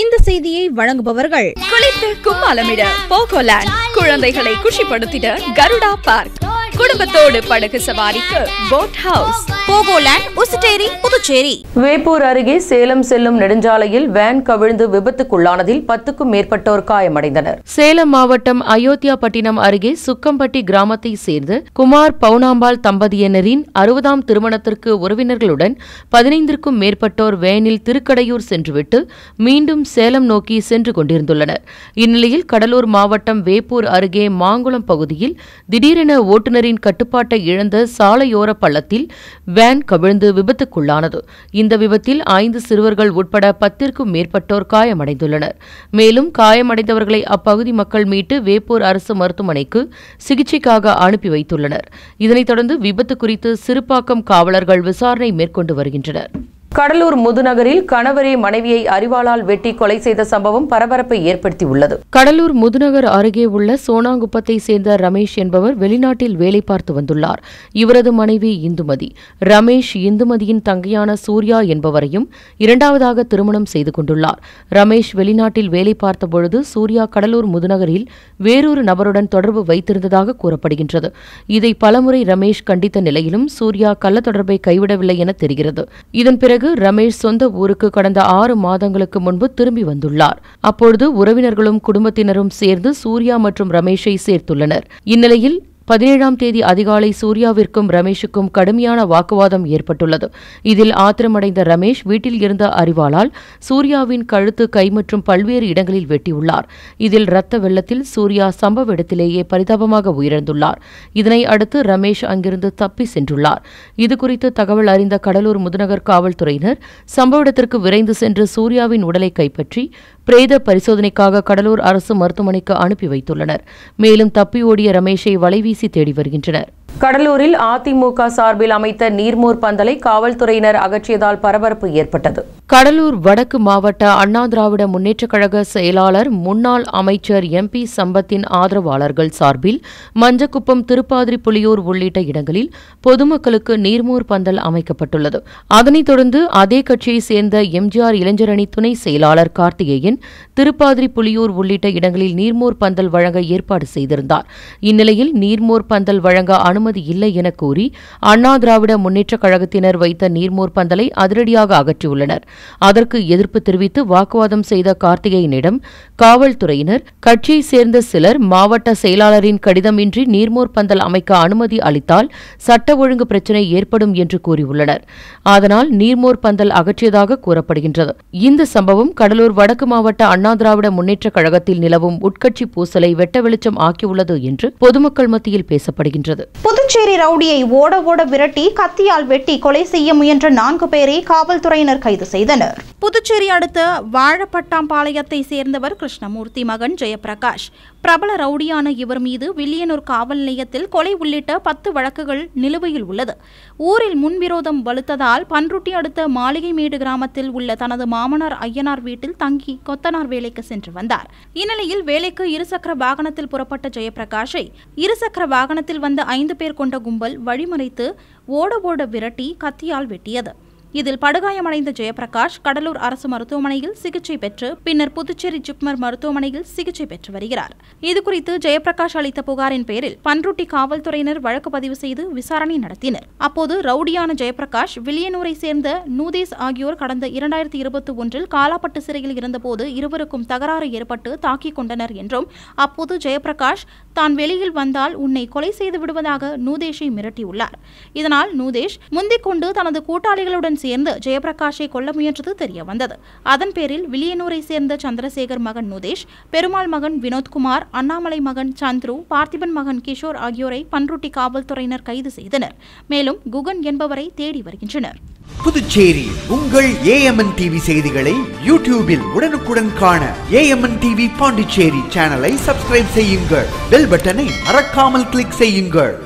இந்த செய்தியை வழங்குபவர்கள் குளித்து கும்மாலமிட போகோலேண்ட் குழந்தைகளை குஷிப்படுத்திட கருடா பார்க் குடும்பத்தோடு படகு சவாரிக்கு போட் ஹவுஸ் போகோலேண்ட் புதுச்சேரி வேப்பூர் அருகே சேலம் செல்லும் நெடுஞ்சாலையில் வேன் கவிழ்ந்து விபத்துக்குள்ளானதில் பத்துக்கும் மேற்பட்டோர் காயமடைந்தனர் சேலம் மாவட்டம் அயோத்தியாபட்டினம் அருகே சுக்கம்பட்டி கிராமத்தை சேர்ந்து குமார் பவுனாம்பாள் தம்பதியினரின் அறுபதாம் திருமணத்திற்கு உறவினர்களுடன் பதினைந்திற்கும் மேற்பட்டோர் வேனில் திருக்கடையூர் சென்றுவிட்டு மீண்டும் சேலம் நோக்கி சென்று கொண்டிருந்துள்ளனர் இந்நிலையில் கடலூர் மாவட்டம் வேப்பூர் அருகே மாங்குளம் பகுதியில் திடீரென ஓட்டுநரின் பேரின் கட்டுப்பாட்டை இழந்த சாலையோர பள்ளத்தில் வேன் கவிழ்ந்து விபத்துக்குள்ளானது இந்த விபத்தில் ஐந்து சிறுவர்கள் உட்பட பத்திற்கும் மேற்பட்டோர் காயமடைந்துள்ளனர் மேலும் காயமடைந்தவர்களை அப்பகுதி மக்கள் மீட்டு வேப்பூர் அரசு மருத்துவமனைக்கு சிகிச்சைக்காக அனுப்பி வைத்துள்ளனர் இதனைத் தொடர்ந்து விபத்து குறித்து சிறுபாக்கம் காவலர்கள் விசாரணை மேற்கொண்டு வருகின்றனர் கடலூர் முதுநகரில் கணவரே மனைவியை அறிவாளால் வெட்டி கொலை செய்த சம்பவம் பரபரப்பை ஏற்படுத்தியுள்ளது கடலூர் முதுநகர் அருகே உள்ள சோனாங்குப்பத்தை சேர்ந்த ரமேஷ் என்பவர் வெளிநாட்டில் வேலை பார்த்து வந்துள்ளார் இவரது மனைவி இந்துமதி ரமேஷ் இந்துமதியின் தங்கையான சூர்யா என்பவரையும் இரண்டாவதாக திருமணம் செய்து கொண்டுள்ளார் ரமேஷ் வெளிநாட்டில் வேலை பார்த்தபொழுது சூர்யா கடலூர் முதுநகரில் வேறொரு நபருடன் தொடர்பு வைத்திருந்ததாக கூறப்படுகின்றது இதை பலமுறை ரமேஷ் கண்டித்த நிலையிலும் சூர்யா கள்ள தொடர்பை கைவிடவில்லை என தெரிகிறது இதன் பிறகு பிறகு ரமேஷ் சொந்த ஊருக்கு கடந்த ஆறு மாதங்களுக்கு முன்பு திரும்பி வந்துள்ளார் அப்பொழுது உறவினர்களும் குடும்பத்தினரும் சேர்ந்து சூர்யா மற்றும் ரமேஷை சேர்த்துள்ளனர் இந்நிலையில் பதினேழாம் தேதி அதிகாலை சூர்யாவிற்கும் ரமேஷுக்கும் கடுமையான வாக்குவாதம் ஏற்பட்டுள்ளது இதில் ஆத்திரமடைந்த ரமேஷ் வீட்டில் இருந்த அறிவாளால் சூர்யாவின் கழுத்து கை மற்றும் பல்வேறு இடங்களில் வெட்டியுள்ளார் இதில் ரத்த வெள்ளத்தில் சூர்யா சம்பவ இடத்திலேயே பரிதாபமாக உயிரிழந்துள்ளார் இதனை அடுத்து ரமேஷ் அங்கிருந்து தப்பி சென்றுள்ளார் இதுகுறித்து தகவல் அறிந்த கடலூர் முதுநகர் காவல்துறையினர் சம்பவ இடத்திற்கு விரைந்து சென்று சூர்யாவின் உடலை கைப்பற்றி பிரேத பரிசோதனைக்காக கடலூர் அரசு மருத்துவமனைக்கு அனுப்பி வைத்துள்ளனர் மேலும் தப்பியோடிய ரமேஷை வலைவீசி தேடி வருகின்றனர் கடலூரில் அதிமுக சார்பில் அமைத்த நீர்மூர் பந்தலை காவல்துறையினர் அகற்றியதால் பரபரப்பு ஏற்பட்டது கடலூர் வடக்கு மாவட்ட அண்ணா திராவிட முன்னேற்றக் கழக செயலாளர் முன்னாள் அமைச்சர் எம்பி சம்பத்தின் ஆதரவாளர்கள் சார்பில் மஞ்சக்குப்பம் திருப்பாதிரி புலியூர் உள்ளிட்ட இடங்களில் பொதுமக்களுக்கு நீர்மோர் பந்தல் அமைக்கப்பட்டுள்ளது அதனைத் தொடர்ந்து அதே கட்சியைச் சேர்ந்த எம்ஜிஆர் இளைஞரணி துணை செயலாளர் கார்த்திகேயன் திருப்பாதிரி புலியூர் உள்ளிட்ட இடங்களில் நீர்மோர் பந்தல் வழங்க ஏற்பாடு செய்திருந்தார் இந்நிலையில் நீர்மோர் பந்தல் வழங்க அனுமதி இல்லை என கூறி அண்ணா திராவிட முன்னேற்றக் கழகத்தினர் வைத்த நீர்மோர் பந்தலை அதிரடியாக அகற்றியுள்ளனர் அதற்கு எதிர்ப்பு தெரிவித்து வாக்குவாதம் செய்த கார்த்திகேயனிடம் காவல்துறையினர் கட்சியைச் சேர்ந்த சிலர் மாவட்ட செயலாளரின் கடிதமின்றி நீர்மோர் பந்தல் அமைக்க அனுமதி அளித்தால் சட்ட ஒழுங்கு பிரச்சினை ஏற்படும் என்று கூறியுள்ளனர் அதனால் நீர்மோர் பந்தல் அகற்றியதாக கூறப்படுகின்றது இந்த சம்பவம் கடலூர் வடக்கு மாவட்ட அண்ணா திராவிட முன்னேற்றக் கழகத்தில் நிலவும் உட்கட்சி பூசலை வெட்ட வெளிச்சம் ஆக்கியுள்ளது என்று பொதுமக்கள் மத்தியில் பேசப்படுகின்றது புதுச்சேரி ரவுடியை ஓட ஓட விரட்டி கத்தியால் வெட்டி கொலை செய்ய முயன்ற நான்கு பேரை காவல்துறையினர் கைது செய்தனர் செய்தனர் புதுச்சேரி அடுத்த வாழப்பட்டாம்பாளையத்தை சேர்ந்தவர் கிருஷ்ணமூர்த்தி மகன் ஜெயபிரகாஷ் பிரபல ரவுடியான இவர் மீது வில்லியனூர் காவல் நிலையத்தில் கொலை உள்ளிட்ட பத்து வழக்குகள் நிலுவையில் உள்ளது ஊரில் முன்விரோதம் வலுத்ததால் பன்ருட்டி அடுத்த மாளிகைமேடு கிராமத்தில் உள்ள தனது மாமனார் ஐயனார் வீட்டில் தங்கி கொத்தனார் வேலைக்கு சென்று வந்தார் இந்நிலையில் வேலைக்கு இருசக்கர வாகனத்தில் புறப்பட்ட ஜெயபிரகாஷை இருசக்கர வாகனத்தில் வந்த ஐந்து பேர் கொண்ட கும்பல் வழிமறைத்து ஓட ஓட விரட்டி கத்தியால் வெட்டியது இதில் படுகாயமடைந்த ஜெயபிரகாஷ் கடலூர் அரசு மருத்துவமனையில் சிகிச்சை பெற்று பின்னர் புதுச்சேரி ஜிப்மர் மருத்துவமனையில் சிகிச்சை பெற்று வருகிறார் இதுகுறித்து ஜெயபிரகாஷ் அளித்த புகாரின் பேரில் பன்ருட்டி காவல்துறையினர் வழக்கு பதிவு செய்து விசாரணை நடத்தினர் அப்போது ரவுடியான ஜெயபிரகாஷ் வில்லியனூரை சேர்ந்த நூதேஸ் ஆகியோர் கடந்த இரண்டாயிரத்தி இருபத்தி ஒன்றில் காலாப்பட்டு சிறையில் இருந்தபோது இருவருக்கும் தகராறு ஏற்பட்டு தாக்கிக் கொண்டனர் என்றும் அப்போது ஜெயபிரகாஷ் தான் வெளியில் வந்தால் உன்னை கொலை செய்து விடுவதாக நூதேஷை மிரட்டியுள்ளார் இதனால் நூதேஷ் முந்திக் கொண்டு தனது கூட்டாளிகளுடன் சேர்ந்து ஜெயபிரகாஷை கொல்ல முயன்றது தெரியவந்தது அதன் பேரில் வில்லியனூரை சேர்ந்த சந்திரசேகர் மகன் நுதேஷ் பெருமாள் மகன் வினோத்குமார் அண்ணாமலை மகன் சந்துரு பார்த்திபன் மகன் கிஷோர் ஆகியோரை பன்ருட்டி காவல்துறையினர் கைது செய்தனர் மேலும் குகன் என்பவரை தேடி வருகின்றனர் புதுச்சேரி உங்கள் ஏஎம்என் டிவி செய்திகளை யூடியூபில் உடனுக்குடன் காண ஏஎம்என் டிவி பாண்டிச்சேரி சேனலை சப்ஸ்கிரைப் செய்யுங்கள் பெல் பட்டனை மறக்காமல் கிளிக் செய்யுங்கள்